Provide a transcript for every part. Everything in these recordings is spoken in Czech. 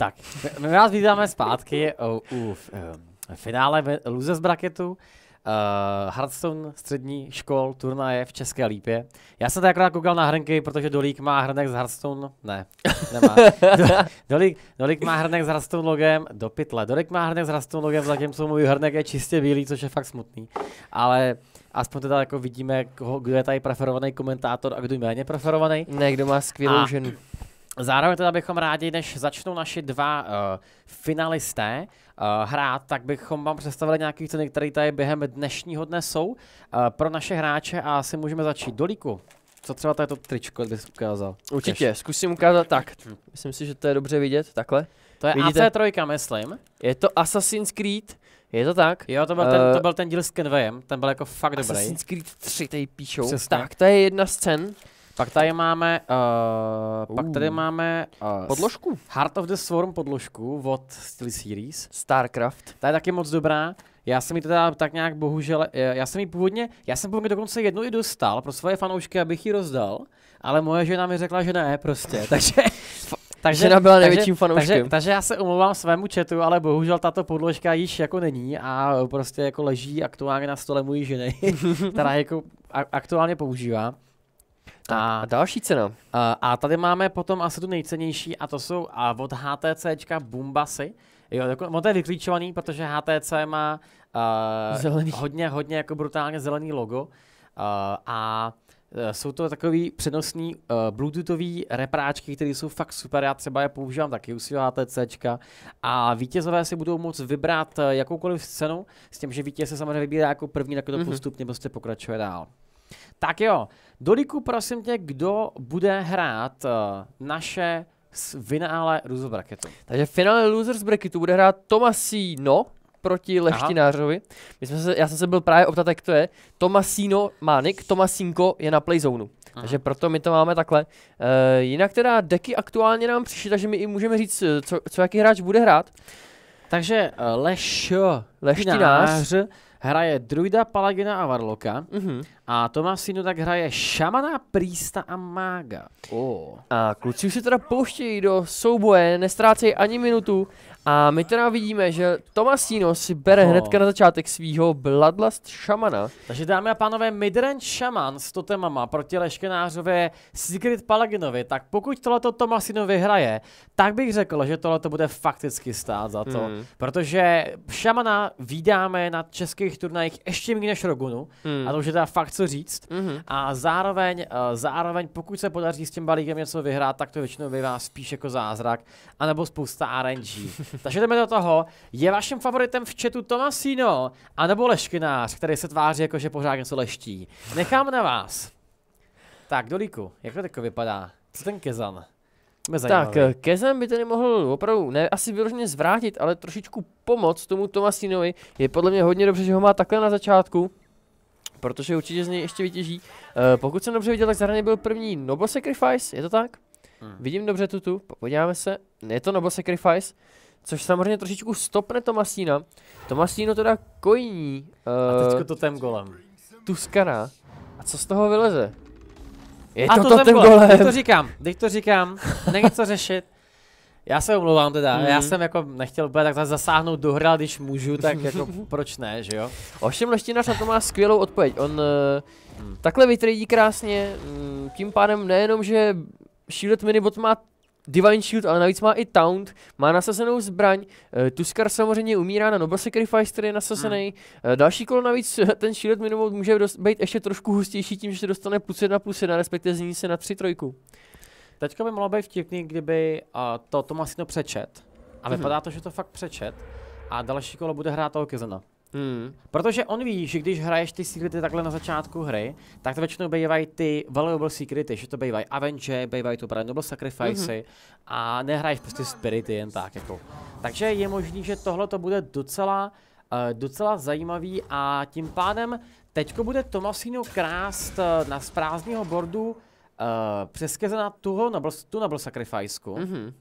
Tak, my vás vítáme zpátky u, u v, um, finále Luze z braketu. Uh, eh, Hearthstone střední škol turnaje v České Lípě. Já jsem tady akorát koukal na hrnky, protože Dolík má hrnek z Hearthstone, ne, nemá. Do, Dolík, Dolík má hrnek s Hearthstone logem, do pytle. Dolík má hrnek s Hearthstone logem, zatímco můj hrnek je čistě bílý, což je fakt smutný. Ale aspoň teda jako vidíme, koho, kdo je tady preferovaný komentátor a kdo je méně preferovaný. Ne, kdo má skvělou a ženu. Zároveň teda bychom rádi, než začnou naši dva uh, finalisté uh, hrát, tak bychom vám představili nějaký ceny, které tady během dnešního dne jsou uh, pro naše hráče a asi můžeme začít. Dolíku, co třeba tady to tričko bys ukázal? Určitě, Kaž. zkusím ukázat tak. Myslím si, že to je dobře vidět, takhle. To je Vidíte? AC3, myslím. Je to Assassin's Creed, je to tak? Jo, to byl, uh, ten, to byl ten díl s Kenwayem, ten byl jako fakt Assassin's dobrý. Assassin's Creed 3, tady píšou. Přesně. Tak, to je jedna z cen. Pak tady máme, uh, uh. pak tady máme uh, podložku. Heart of the Swarm podložku od Steel Series. Starcraft. Ta je taky moc dobrá. Já jsem ji teda tak nějak bohužel, eh, já jsem ji původně, já jsem původně dokonce jednu i dostal pro svoje fanoušky, abych ji rozdal, ale moje žena mi řekla, že ne prostě, takže... Takže, žena byla největším fanouškem. Takže, takže já se omlouvám svému chatu, ale bohužel tato podložka již jako není a prostě jako leží aktuálně na stole mojí ženy, která jako aktuálně používá a, a další cena. A, a tady máme potom asi tu nejcennější a to jsou a od HTC Bumbasy. Jo, jako, on to je vyklíčovaný, protože HTC má uh, hodně, hodně jako brutálně zelený logo. Uh, a e, jsou to takový přenosný uh, bluetoothový repráčky, které jsou fakt super, já třeba je používám taky u HTCčka a vítězové si budou moct vybrat e, jakoukoliv cenu s tím, že vítěz se samozřejmě vybírá jako první, tak to mm-hmm. postupně prostě pokračuje dál. Tak jo, Doliku, prosím tě, kdo bude hrát uh, naše s finále Losers Bracketu. Takže v finále Losers Bracketu bude hrát Tomasino proti Leštinářovi. My jsme se, já jsem se byl právě optat, jak to je. Tomasino má nick, Tomasinko je na playzónu. Takže proto my to máme takhle. Uh, jinak teda deky aktuálně nám přišly, takže my i můžeme říct, eh, co, co jaký hráč bude hrát. Takže uh, Leš, Leštinář, hraje druida, palagina a varloka mm-hmm. a Tomáš Sino tak hraje šamana, prísta a mága. Oh. A kluci už se teda pouštějí do souboje, nestrácejí ani minutu a my teda vidíme, že Sino si bere oh. hnedka na začátek svýho Bloodlust šamana. Takže dámy a pánové, Midrange šaman s totemama proti leškenářově Secret Palaginovi, tak pokud tohleto Sino vyhraje, tak bych řekl, že tohleto bude fakticky stát za to. Mm. Protože šamana vydáme na český ligových turnajích ještě méně než Rogunu. Mm. A to už je teda fakt co říct. Mm. A zároveň, eh, zároveň, pokud se podaří s tím balíkem něco vyhrát, tak to většinou bývá spíš jako zázrak, anebo spousta RNG. Takže jdeme do toho. Je vaším favoritem v chatu Tomasino, anebo Leškinář, který se tváří jako, že pořád něco leští. Nechám na vás. Tak, Dolíku, jak to tako vypadá? Co ten Kezan? Tak, eh, Kezem by tedy mohl opravdu, ne asi vyloženě zvrátit, ale trošičku pomoct tomu Tomasinovi. Je podle mě hodně dobře, že ho má takhle na začátku, protože určitě z něj ještě vytěží. Uh, pokud jsem dobře viděl, tak zahraně byl první Noble Sacrifice, je to tak? Hmm. Vidím dobře tutu, podíváme se. Je to Noble Sacrifice, což samozřejmě trošičku stopne Tomasína. Tomasíno teda kojní. Uh, A teďko eh, to tem golem. Tuskana. A co z toho vyleze? Je a to, to ten golem. Teď to říkám, teď to říkám, není co řešit. Já se omlouvám teda, mm. já mhm. jsem jako nechtěl úplně tak zasáhnout do hry, když můžu, tak jako proč ne, že jo? Ovšem leštinař na to má skvělou odpověď, on eh, hmm. mm. takhle vytradí krásně, tím pádem nejenom, že Shield Minibot má Divine Shield, ale navíc má i Taunt, má nasazenou zbraň, eh, Tuskar samozřejmě umírá na Noble Sacrifice, který je nasazený. Hmm. Eh, další kolo navíc, eh, ten Shield minimum může být ještě trošku hustější tím, že se dostane plus jedna plus jedna, respektive zní se na tři trojku. Teďka by mohlo být vtipný, kdyby uh, to Tomasino přečet. A mhm. vypadá hmm. to, že to fakt přečet. A další kolo bude hrát toho Kizena. Hmm. Protože on ví, že když hraješ ty secrety takhle na začátku hry, tak to většinou bývají ty valuable secrety, že to bývají Avenger, bývají to právě Noble Sacrifice mm-hmm. a nehraješ prostě Spirity jen tak jako. Takže je možný, že tohle to bude docela, uh, docela zajímavý a tím pádem teďko bude Tomasino krást uh, na z prázdního bordu uh, eh, přeskeze na tuho, na tu Noble Sacrifice. Mm-hmm.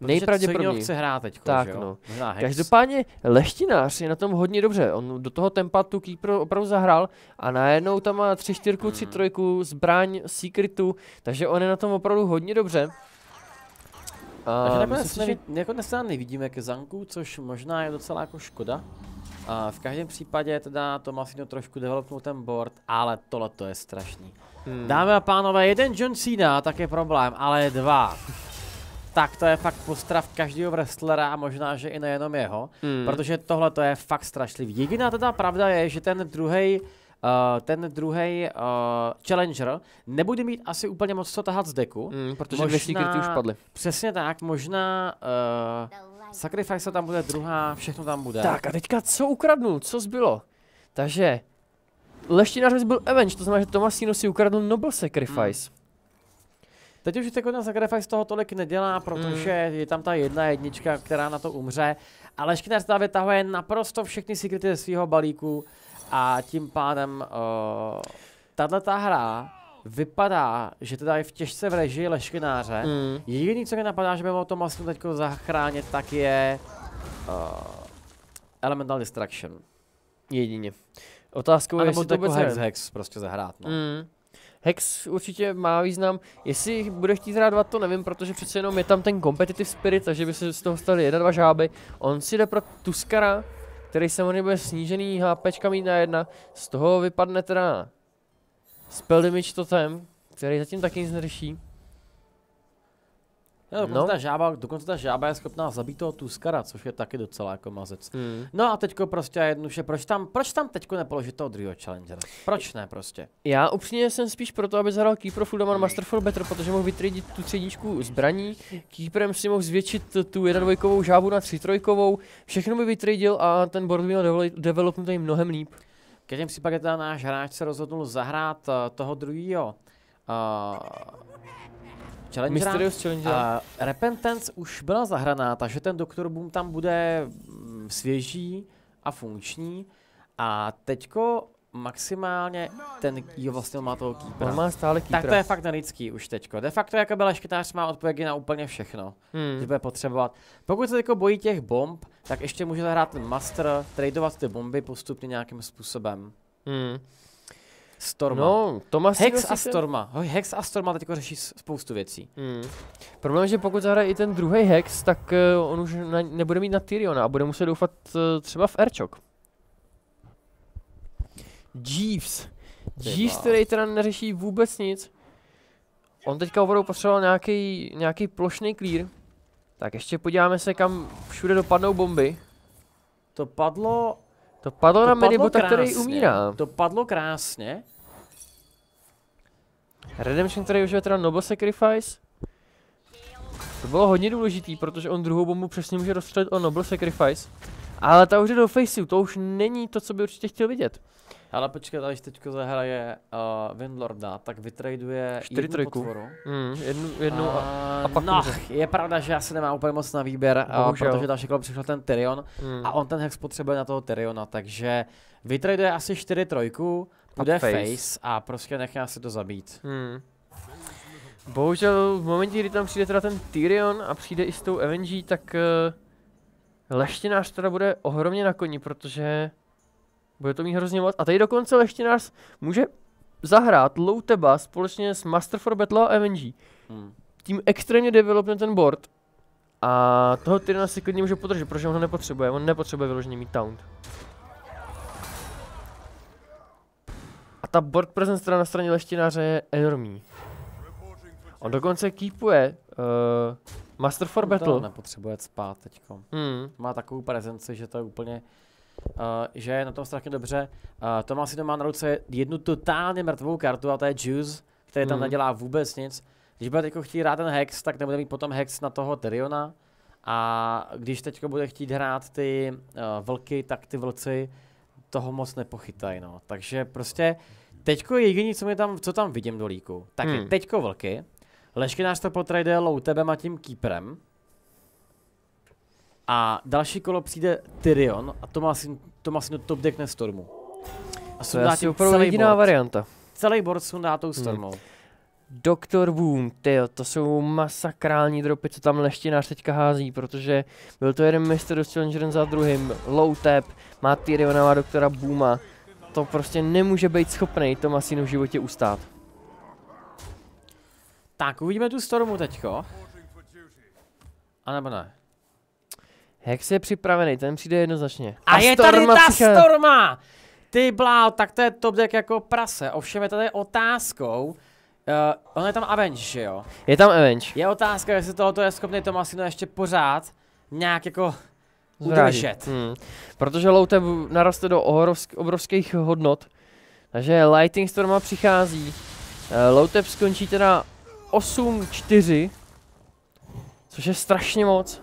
No, nejpravděpodobně. Co chce hrát teď, tak, jo? No. Každopádně Leštinář je na tom hodně dobře. On do toho tempa tu Keeper opravdu zahrál a najednou tam má 3 4, 3, 3 trojku, zbraň, secretu, takže on je na tom opravdu hodně dobře. A takže jako dnes nevidíme ke zanku, což možná je docela jako škoda. A v každém případě teda to Masino trošku developnout ten board, ale tohle to je strašný. Hmm. Dámy a pánové, jeden John Cena, tak je problém, ale dva tak to je fakt postrav každého wrestlera a možná, že i nejenom jeho, mm. protože tohle to je fakt strašlivý. Jediná teda pravda je, že ten druhý Uh, eh, ten druhý uh, eh, challenger nebude mít asi úplně moc co tahat z deku. Mm, protože možná, kryty už padly. Přesně tak, možná uh, Sacrifice tam bude druhá, všechno tam bude. Tak a teďka co ukradnul, co zbylo? Takže Leštinář byl Avenge, to znamená, že Tomasino si ukradl Noble Sacrifice. Mm. Teď už jako ten Sacrifice toho tolik nedělá, mm. protože mm. je tam ta jedna jednička, která na to umře. Ale Škinař tam vytahuje naprosto všechny secrety ze svého balíku a tím pádem uh, tahle ta hra vypadá, že teda je v těžce v režii Leškináře. Mm. Jediný, co mi napadá, že by mohl to masku teď zachránit, tak je uh, Elemental Distraction. Jedině. Otázkou je, jestli to jako Hex, Hex prostě zahrát. No. Mm. Hex určitě má význam. Jestli bude chtít hrát dva, to nevím, protože přece jenom je tam ten competitive spirit, takže by se z toho staly jedna, dva žáby. On si jde pro Tuskara, který samozřejmě bude snížený HPčka mít na jedna. Z toho vypadne teda Spell Damage Totem, který zatím taky nic neřeší. No, dokonce, no. Ta žába, dokonce ta žába je schopná zabít toho Tuskara, což je taky docela jako mazec. Mm. No a teďko prostě jednoduše, proč tam, proč tam teďko nepoložit toho druhého challengera? Proč ne prostě? Já upřímně jsem spíš proto, aby zahrál Keeper Full Domain Master for Better, protože mohl vytradit tu třídičku zbraní, Keeperem si mohl zvětšit tu jednodvojkovou žábu na tři trojkovou. všechno by vytradil a ten board by měl developnutý mnohem líp. V každém případě ten náš hráč se rozhodnul zahrát eh, toho druhého. Uh, eh, Challengera. Mysterious Challengera. A Repentance už byla zahraná, takže ten Doktor Boom tam bude mm, svěží a funkční. A teďko maximálně ten, jo vlastně má toho keepera. On má stále keepera. Tak to je fakt nelidský už teďko. De facto jako škytář má odpovědi na úplně všechno, hmm. že bude potřebovat. Pokud se jako bojí těch bomb, tak ještě může zahrát ten master, tradovat ty bomby postupně nějakým způsobem. Hmm. Storma. No, Tomas Hex a Storma. Ten... Hex a Storma teďko jako řeší spoustu věcí. Mm. Problém je, že pokud zahraje i ten druhý Hex, tak uh, on už na, nebude mít na Tyriona a bude muset doufat uh, třeba v Erčok. Jeeves. Jeeves, který teda neřeší vůbec nic. On teďka opravdu potřeboval nějaký, nějaký plošný clear. Tak ještě podíváme se, kam všude dopadnou bomby. To padlo to padlo to na minibota, který umírá. To padlo krásně. Redemption, který je teda Noble Sacrifice. To bylo hodně důležitý, protože on druhou bombu přesně může rozstřelit o Noble Sacrifice. Ale ta už je do faceu, to už není to, co by určitě chtěl vidět. Ale počkej, až teďko zahraje uh, Windlorda, tak vytraduje Čtyři jednu trojku. potvoru. Mm, jednu, jednu a, a, eh, a pak No, je pravda, že asi nemá úplně moc na výběr, uh, protože další kolo přišel ten Tyrion mm. a on ten hex potřebuje na toho Tyriona, takže vytraduje asi čtyři trojku, Bude face. face a prostě nechá se to zabít. Mm. Bohužel v momentě, kdy tam přijde teda ten Tyrion a přijde i s tou Avengee, tak uh, leštěnář teda bude ohromně na koni, protože bude to mít hrozně moc. A tady dokonce nás může zahrát Low Teba společně s Master for Battle a Avengee. Hmm. Tím extrémně developne ten board. A toho Tyrena si klidně může podržet, protože on ho nepotřebuje. On nepotřebuje vyloženě mít taunt. A ta board presence na straně leštináře je enormní. On dokonce keepuje uh, Master for Battle. No Battle. nepotřebuje spát teďko. Hmm. Má takovou prezenci, že to je úplně uh, že je na tom strašně dobře. Uh, si to má na ruce jednu totálně mrtvou kartu a to je Juice, který tam mm. nedělá vůbec nic. Když bude jako chtít hrát ten Hex, tak nebude mít potom Hex na toho Tyriona. A když teď bude chtít hrát ty uh, vlky, tak ty vlci toho moc nepochytají. No. Takže prostě teďko jediný, co, mi tam, co tam vidím do líku, tak mm. je hmm. teďko vlky. Lešky to potrajde low tebem a tím keeperem. A další kolo přijde Tyrion a to má si, to má si top deck Stormu. A to je asi opravdu jediná board. varianta. Celý board sundá tou Stormou. Hmm. Doktor Boom, tyjo, to jsou masakrální dropy, co tam leštinář teďka hází, protože byl to jeden mistr do Challenger za druhým, low tap, má Tyrionová má doktora Booma, to prostě nemůže být schopný to Masinu v životě ustát. Tak, uvidíme tu Stormu teďko. A nebo ne? Jak jsi je připravený, ten přijde jednoznačně. A, a je tady ta přichá... Storma! Ty blá, tak to je top deck jako prase. Ovšem je tady otázkou, uh, on je tam Avenge, že jo? Je tam Avenge. Je otázka, jestli tohoto je schopný Tomasino ještě pořád nějak jako udržet. Hmm. Protože Louteb naroste do obrovsk obrovských hodnot. Takže Lightning Storma přichází. Uh, eh, Louteb skončí teda 8-4. Což je strašně moc.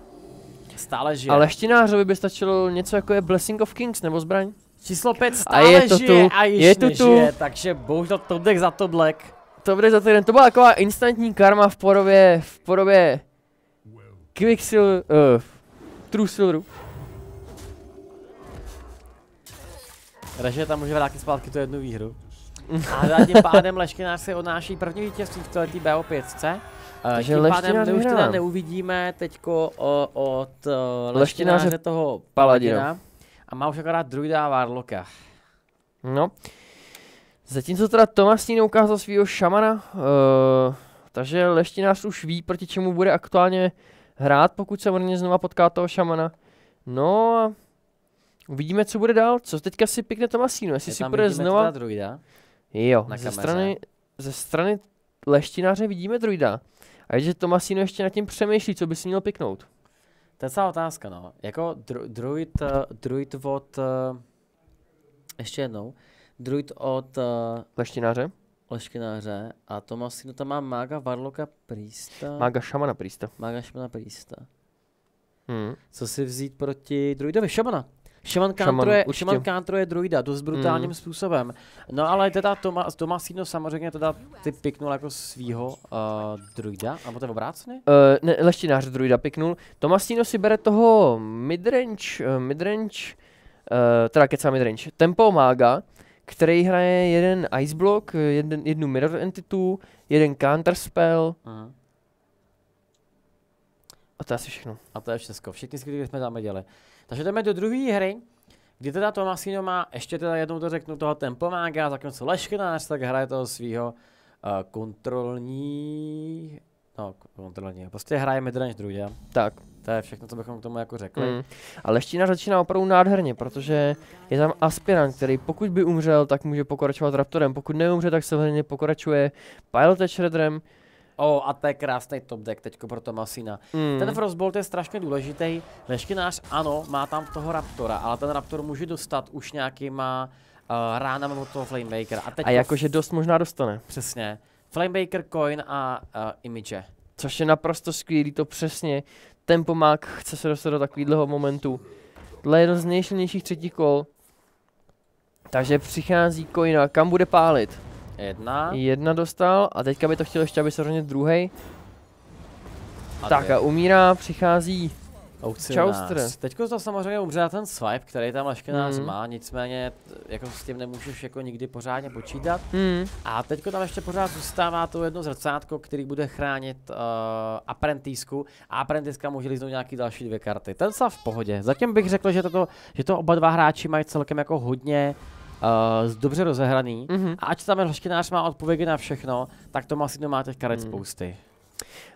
Stále žije. Ale štinářovi by stačilo něco jako je Blessing of Kings nebo zbraň. Číslo 5 stále a je to žije tu. a již je to tu. Žije, takže bohužel to bude za to black. To bude za to To byla taková instantní karma v porově, v porově Quicksilver, uh, True Silveru. Reže tam může vrátit zpátky tu jednu výhru. A tím pádem Leškinář si odnáší první vítězství v této BO5. Takže tím pádem my už teda neuvidíme teďko od uh, eh, leštináře, toho paladina. A má už akorát druida varloka. No. Zatímco teda Tomas s ní neukázal svého šamana, uh, takže leštinář už ví, proti čemu bude aktuálně hrát, pokud se on znova potká toho šamana. No a uvidíme, co bude dál. Co teďka si pikne Tomasíno, jestli Je si bude znova... Druida, jo, ze strany, ze strany leštináře vidíme druida. A je, že Tomasino ještě nad tím přemýšlí, co by si měl piknout. To je celá otázka, no. Jako dru- druid, eh, druid od... Eh, ještě jednou. Druid od... Uh, leštináře? a Tomasino tam má Maga, Varloka, Prísta. Maga, Šamana, Prísta. Maga, Šamana, Prísta. Hmm. Co si vzít proti druidovi? Šamana. Šaman Kantro, je, Šaman Kantro je druida dost brutálním mm. způsobem. No ale teda Toma, Tomasino samozřejmě teda ty piknul jako svýho uh, druida, a je obrácený? Uh, ne, leštinář druida piknul. Tomasino si bere toho midrange, eh, midrange, uh, teda kecá midrange, tempo mága, který hraje jeden Ice Block, jeden, jednu Mirror Entitu, jeden Counter Spell. Uh-huh. A to je asi všechno. A to je všechno. Všechny skryty, které jsme tam dělali. Takže jdeme do druhé hry, kdy teda Tomasino má, ještě teda jednou to řeknu, toho tempomága, zakonce leškinář, tak hraje toho svého uh, eh, kontrolní... No, kontrolní. Prostě hraje midrange druhý, Tak. To je všechno, co bychom k tomu jako řekli. Mm. A leština začíná opravdu nádherně, protože je tam aspirant, který pokud by umřel, tak může pokračovat Raptorem, pokud neumře, tak se pokračuje Pilote Shredderem, O, a to je krásný top deck teďko pro Tomasina. Mm. Ten Frostbolt je strašně důležitý. Leškinář, ano, má tam toho Raptora, ale ten Raptor může dostat už nějakýma uh, ránama od toho Flamemakera. A, a jakože dost možná dostane. Přesně. Flamemaker, coin a uh, image. Což je naprosto skvělý, to přesně. Ten pomák chce se dostat do takového momentu. Tohle je jedno z nejšilnějších třetí kol. Takže přichází a kam bude pálit? Jedna. Jedna dostal a teďka by to chtěl ještě, aby se rovně druhý. Tak dvě. a umírá, přichází Čaustr. Teďko to samozřejmě umře ten swipe, který tam nás mm. má, nicméně jako s tím nemůžeš jako nikdy pořádně počítat. Mm. A teďko tam ještě pořád zůstává to jedno zrcátko, který bude chránit uh, aprentísku a apprentiska může líznout nějaký další dvě karty. Ten stav v pohodě. Zatím bych řekl, že, toto, že to oba dva hráči mají celkem jako hodně uh, dobře rozehraný. Mm-hmm. A ať tam leštinář má odpovědi na všechno, tak to asi má těch karet mm. spousty.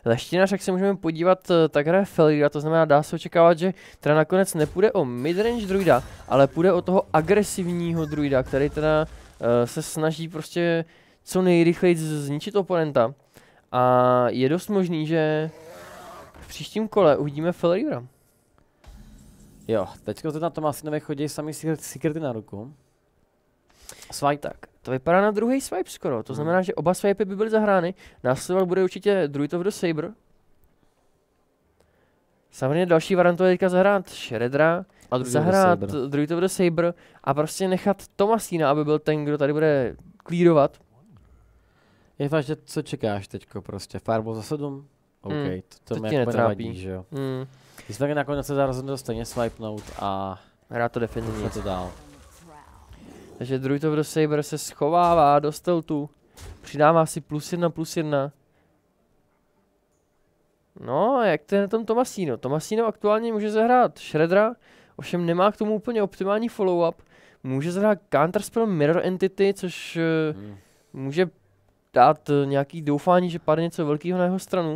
Leštinář, jak se můžeme podívat, eh, tak hraje Felida, to znamená, dá se očekávat, že teda nakonec nepůjde o midrange druida, ale půjde o toho agresivního druida, který teda uh, se snaží prostě co nejrychleji zničit oponenta. A je dost možný, že v příštím kole uvidíme Felida. Jo, teďko to na Tomasinovi chodí sami secrety na ruku. Swipe. Tak. To vypadá na druhý swipe skoro, to hmm. znamená, hmm. že oba swipey by byly zahrány. Následovat bude určitě druhý of the Saber. Samozřejmě další variantou je teďka zahrát Shredra, a druhý zahrát druhý of the Saber a prostě nechat Tomasína, aby byl ten, kdo tady bude klírovat. Je fakt, že co čekáš teďko prostě? Fireball za sedm. Hmm. OK, mm, to, to, to mě jako nevadí, že jo. Mm. Když se taky nakonec se dá stejně swipenout a... Hrát to definitivně. to dál. Takže Druid of the Saber se schovává do steltu. Přidává si plus jedna, plus jedna. No, jak to je na tom Tomasino? Tomasino aktuálně může zahrát Shredra, ovšem nemá k tomu úplně optimální follow-up. Může zahrát Counterspell Mirror Entity, což eh, hmm. může dát eh, nějaký doufání, že padne něco velkého na jeho stranu.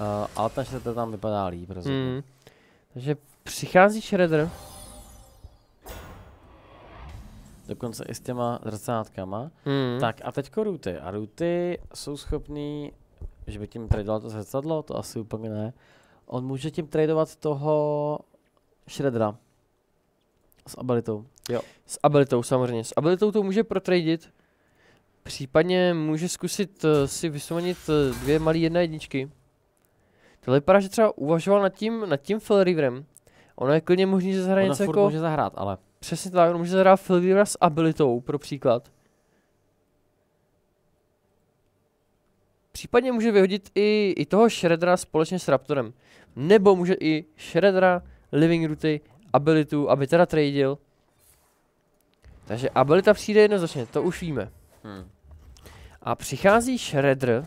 Uh, ale ta to tam vypadá líp, Hmm. Takže přichází Shredder. dokonce i s těma zrcátkama. Mm. Tak a teď ruty. A ruty jsou schopný, že by tím tradoval to zrcadlo, to asi úplně ne. On může tím tradovat toho Shreddera. S abilitou. Jo. S abilitou samozřejmě. S abilitou to může protradit. Případně může zkusit uh, si vysvonit uh, dvě malé jedna jedničky. Tohle vypadá, že třeba uvažoval nad tím, nad tím Fell Riverem. Ono je klidně možný, že zahraje něco jako... může zahrát, ale... Přesně tak, on může zahrát Filivera s abilitou, pro příklad. Případně může vyhodit i, i toho Shreddera společně s Raptorem. Nebo může i Shreddera, Living Rooty, abilitu, aby teda tradil. Takže abilita přijde jednoznačně, to už víme. Hmm. A přichází Shredder.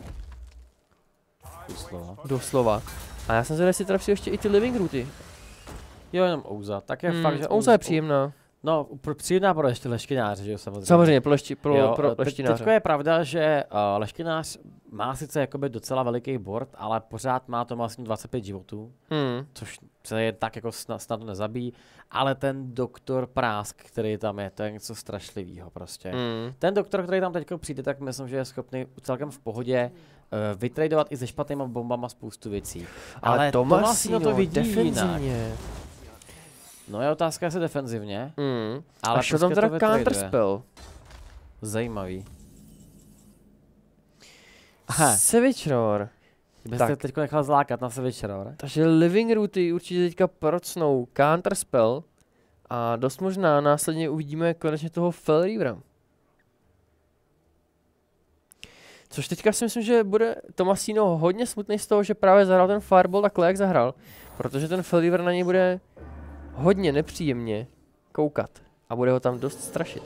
Doslova. Doslova. A já jsem zvědavý, jestli teda přijde ještě i ty Living Rooty. Jo, jenom Ouza. Tak je hmm, fakt, že Ouza je příjemná. No, příjemná pro ještě leškináře, že jo, samozřejmě. Samozřejmě, pro, lešti, pro, jo, pro leškináře. Teď je pravda, že uh, eh, leškinář má sice jakoby docela veliký board, ale pořád má to vlastně 25 životů, hmm. což se je tak jako snad, snad nezabí, ale ten doktor Prásk, který tam je, to je něco strašlivého prostě. Hmm. Ten doktor, který tam teď přijde, tak myslím, že je schopný celkem v pohodě uh, vytradovat i se špatnýma bombama spoustu věcí. Ale, ale Tomasino, Tomasino to vidí definitivně. jinak. No je otázka, hmm. prostě se defenzivně. Mm. Ale a tam teda spell? Zajímavý. Savage Roar. Kdyby teď nechal zlákat na Savage Roar. Takže Living Rooty určitě teďka procnou spell. A dost možná následně uvidíme konečně toho Fell Reavera. Což teďka si myslím, že bude Tomasino hodně smutný z toho, že právě zahrál ten Fireball takhle, jak zahrál. Protože ten Feliver na něj bude hodně nepříjemně koukat a bude ho tam dost strašit.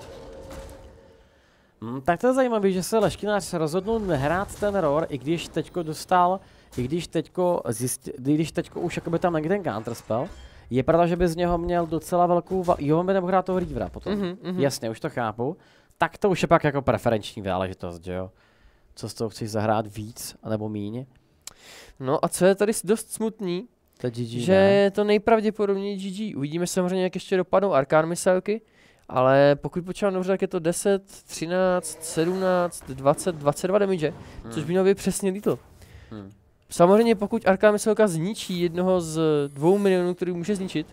Hmm, tak to je zajímavé, že se Leškinář rozhodnul nehrát ten ROR, i když teďko dostal, i když teďko, zjist, i když teďko už jakoby tam někde ten counterspell. Je pravda, že by z něho měl docela velkou... Jo, on by nebo hrát toho Reavera potom. Mm-hmm, mm-hmm. Jasně, už to chápu. Tak to už je pak jako preferenční záležitost, že jo? Co z toho chceš zahrát víc, anebo míň? No a co je tady dost smutný, ta GG, že ne? je to nejpravděpodobněji GG. Uvidíme samozřejmě, jak ještě dopadnou Arkán misilky, ale pokud počítám dobře, tak je to 10, 13, 17, 20, 22 damage, hmm. což by mělo být přesně lítl. Hmm. Samozřejmě pokud Arkán misilka zničí jednoho z dvou milionů, který může zničit,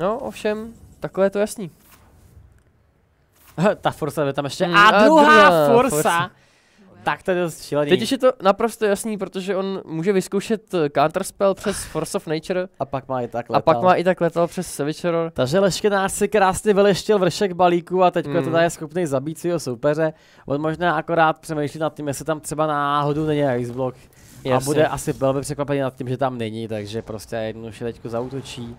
no ovšem, takhle je to jasný. Ta forsa je tam ještě. Hmm, A, a druhá, druhá forsa. forsa tak to je dost šílený. Teď je to naprosto jasný, protože on může vyzkoušet Counterspell přes Force of Nature. A pak má i tak letal. A pak má i tak letal přes Savageror. Takže Leškenář si krásně vyleštěl vršek balíku a teď mm. teda je schopný zabít svého soupeře. On možná akorát přemýšlí nad tím, jestli tam třeba náhodou není Iceblock. Jasně. A bude asi velmi překvapený nad tím, že tam není, takže prostě jednu teďko zautočí.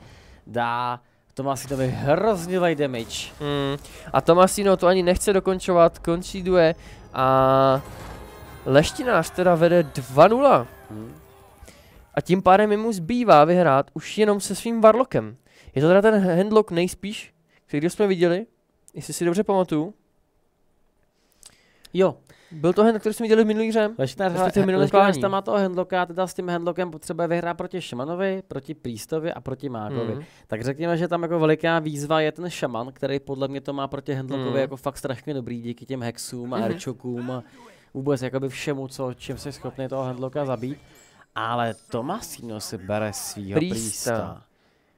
Dá Tomasinovi hrozně light damage. Mm. A Tomasino to ani nechce dokončovat, končí duje a Leštinář teda vede 2-0. Hmm. A tím pádem mu zbývá vyhrát už jenom se svým Varlokem. Je to teda ten handlock nejspíš, který jsme viděli, jestli si dobře pamatuju. Jo. Byl to handlock, který jsme viděli v minulý hře? Leštinář tam má toho handlocka, teda s tím handlockem potřebuje vyhrát proti Šamanovi, proti Prístovi a proti Mágovi. Mm. Tak řekněme, že tam jako veliká výzva je ten Šaman, který podle mě to má proti handlockovi mm. jako fakt strašně dobrý díky těm hexům a mm. herčokům. a vůbec jakoby všemu, co, čím se schopný toho handloka zabít. Ale Tomasino si bere svýho Prísta.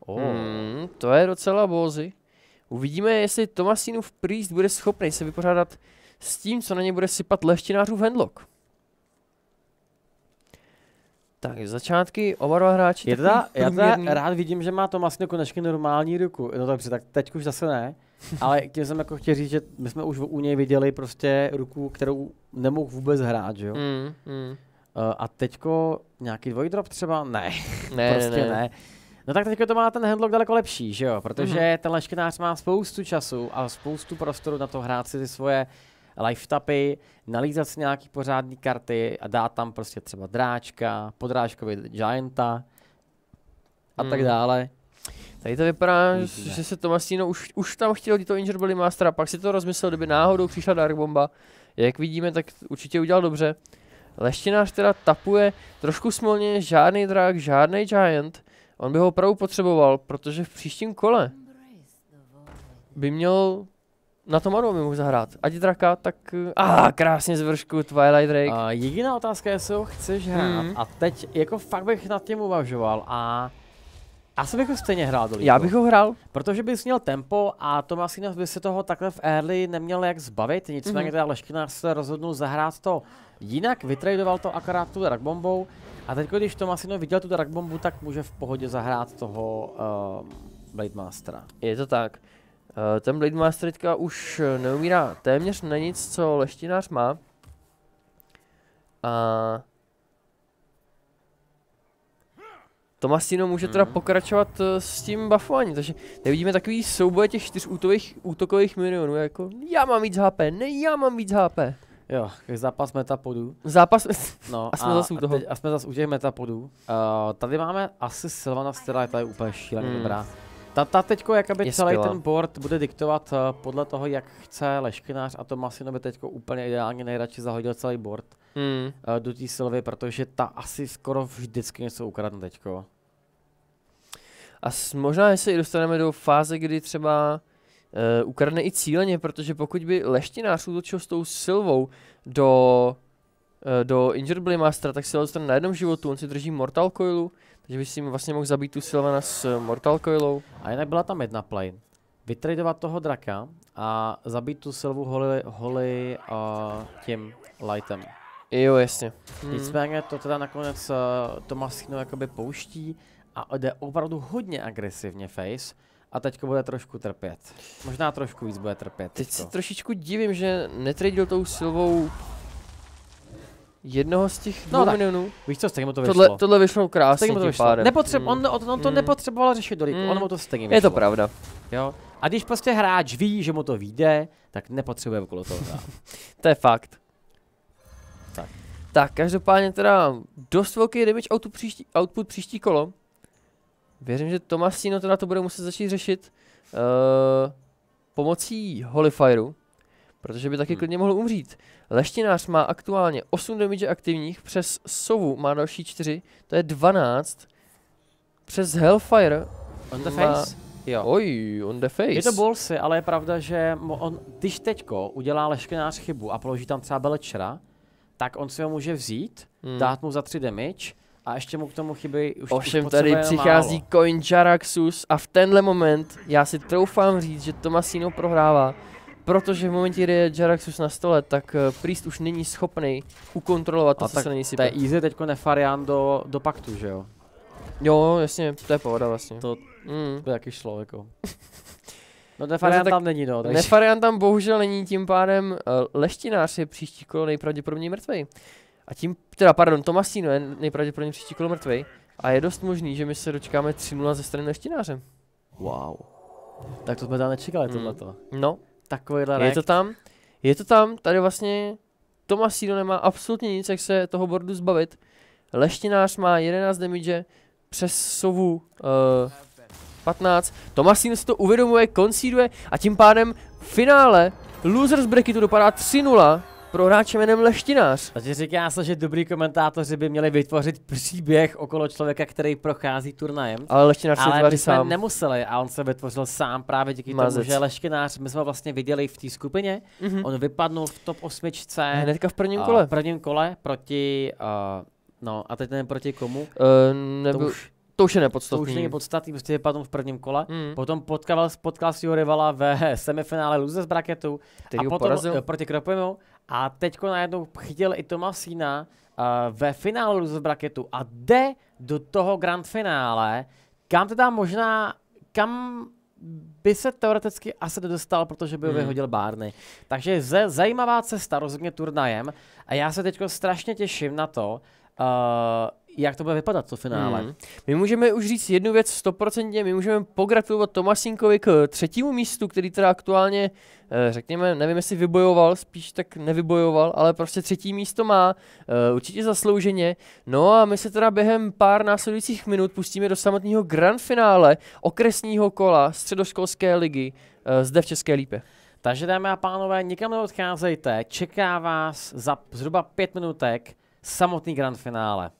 Oh. Hmm, to je docela bozy. Uvidíme, jestli Tomasinův Priest bude schopný se vypořádat s tím, co na ně bude sypat v handlock. Tak, začátky oba dva hráči. Je já teda rád vidím, že má Tomasino konečně normální ruku. No dobře, tak teď už zase ne. Ale tím jsem jako chtěl říct, že my jsme už u něj viděli prostě ruku, kterou nemohl vůbec hrát, že jo? Mm, mm. Eh, a teďko nějaký dvojdrop třeba? Ne, ne prostě ne. ne. No tak teďko to má ten handlock daleko lepší, že jo? Protože mm-hmm. ten leškinář má spoustu času a spoustu prostoru na to hrát si ty svoje lifetapy, nalízat si nějaký pořádný karty a dát tam prostě třeba dráčka, podrážkový gianta a mm. tak dále. Tady to vypadá, Myslíme. že se Tomasino už, už tam chtěl to Injured Master a pak si to rozmyslel, kdyby náhodou přišla Dark Bomba. Jak vidíme, tak určitě udělal dobře. Leštinář teda tapuje trošku smolně, žádný drak, žádný giant. On by ho opravdu potřeboval, protože v příštím kole by měl na tom manu mohl zahrát. Ať draka, tak... A ah, krásně zvršku Twilight Drake. Uh, jediná otázka je, jestli ho chceš hrát. Hmm. A teď jako fakt bych nad tím uvažoval a... Já se bych ho stejně hrál do Já bych ho hrál. Protože bys měl tempo a Tomasino by se toho takhle v early neměl jak zbavit, nicméně mm-hmm. teda Leškinář se rozhodnul zahrát to jinak, vytradoval to akorát tu dragbombou a teď, když Tomasino viděl tu dragbombu, tak může v pohodě zahrát toho uh, Blade Mastera. Je to tak. Uh, ten Blade Master teďka už neumírá téměř na nic, co leštinář má. A uh, Tomasino může hmm. teda mhm. pokračovat eh, s tím buffováním, takže nevidíme takový souboj těch čtyř útových, útokových minionů, jako já mám víc HP, ne já mám víc HP. Jo, zápas metapodů. Zápas, no, a jsme zase u toho. a jsme zase u těch metapodů. Uh, eh, tady máme asi Silvana, která je tady úplně šíleně hmm. dobrá. Ta, ta teďko, celý skvělá. ten board bude diktovat uh, podle toho, jak chce Leškinář a Tomasino by teďko úplně ideálně nejradši zahodil celý board hmm. Eh, do té Silvy, protože ta asi skoro vždycky něco ukradne teďko. A s, možná, i dostaneme do fáze, kdy třeba uh, ukradne i cíleně, protože pokud by leštinář útočil s tou Silvou do, uh, do Injured blade mastera, tak se dostane na jednom životu, on si drží Mortal Coilu, takže by si vlastně mohl zabít tu Silvana s Mortal Coilou. A jinak byla tam jedna play. Vytradovat toho draka a zabít tu Silvu holy, holy uh, tím lightem. Jo, jasně. Hmm. Nicméně to teda nakonec uh, eh, Tomasino jakoby pouští a jde opravdu hodně agresivně face a teďko bude trošku trpět. Možná trošku víc bude trpět. Teď se trošičku divím, že netradil tou silovou jednoho z těch no, tak. milionů. Víš co, stejně mu to vyšlo. Tohle, tohle vyšlo krásně to vyšlo. Pádem. Nepotřeb, mm. on, on, hmm. on to mm. nepotřeboval řešit do mm. on mu to stejně vyšlo. Je to pravda. Jo? A když prostě hráč ví, že mu to vyjde, tak nepotřebuje okolo toho to je fakt. Tak, každopádně teda dost velký damage output příští, output příští kolo. Věřím, že Tomasino teda to bude muset začít řešit uh, pomocí Holifieru, protože by taky hmm. klidně mohl umřít. Leštinář má aktuálně 8 damage aktivních, přes Sovu má další 4, to je 12. Přes Hellfire On the má... face? Jo. Oj, on the face. Je to bolsy, ale je pravda, že on, když teďko udělá leškinář chybu a položí tam třeba Belečera, tak on si ho může vzít, hmm. dát mu za tři damage a ještě mu k tomu chybí už Ovšem už tady přichází málo. coin Jaraxus a v tenhle moment já si troufám říct, že Tomasino prohrává, protože v momentě, kdy je Jaraxus na stole, tak eh, Priest už není schopný ukontrolovat to, a co tak se není sype. To je easy teďko nefarián do, do paktu, že jo? Jo, jasně, to je pohoda vlastně. To mm. by taky šlo, jako. No Nefarian no, no tam není, no. Takže... Nefarian tam bohužel není, tím pádem eh, leštinář je příští kolo nejpravděpodobně mrtvej. A tím, teda pardon, Tomasino je nejpravděpodobně příští kolo mrtvej. A je dost možný, že my se dočkáme 3-0 ze strany leštináře. Wow. Tak to jsme tam nečekali, mm. tohleto. No. Takovýhle rekt. Je to tam, je to tam, tady vlastně Tomasino nemá absolutně nic, jak se toho bordu zbavit. Leštinář má 11 damage, přes sovu uh, 15. Tomasín si to uvědomuje, koncíduje a tím pádem v finále Losers Bracketu dopadá 3-0 pro hráče jménem Leštinář. ti říká se, že dobrý komentátoři by měli vytvořit příběh okolo člověka, který prochází turnajem. Ale Leštinář se vytváří sám. nemuseli a on se vytvořil sám právě díky Mazec. tomu, že Leštinář, my jsme vlastně viděli v té skupině, mm-hmm. on vypadnul v top osmičce. Eh, hnedka v prvním kole. V prvním kole proti, uh, no a teď ten proti komu. Uh, nebyl... To už to už je nepodstatný. To už není podstatný, prostě je v prvním kole. Mm. Potom potkal, potkal svého rivala ve semifinále Luzes z Který a potom porazil. Eh, proti Kropinu. A teďko najednou chytil i Toma Sina uh, ve finále z braketu a jde do toho grand finále, kam teda možná, kam by se teoreticky asi nedostal, protože by ho hmm. vyhodil Barney. Takže ze, zajímavá cesta rozhodně turnajem a já se teď strašně těším na to, uh, jak to bude vypadat to finále. Mm. My můžeme už říct jednu věc stoprocentně, my můžeme pogratulovat Tomasinkovi k eh, třetímu místu, který teda aktuálně, eh, řekněme, nevím jestli vybojoval, spíš tak nevybojoval, ale prostě třetí místo má, eh, určitě zaslouženě. No a my se teda během pár následujících minut pustíme do samotného grand finále okresního kola středoškolské ligy zde v České Lípě. Takže dámy a pánové, nikam neodcházejte, čeká vás za zhruba pět minutek samotný grand finále.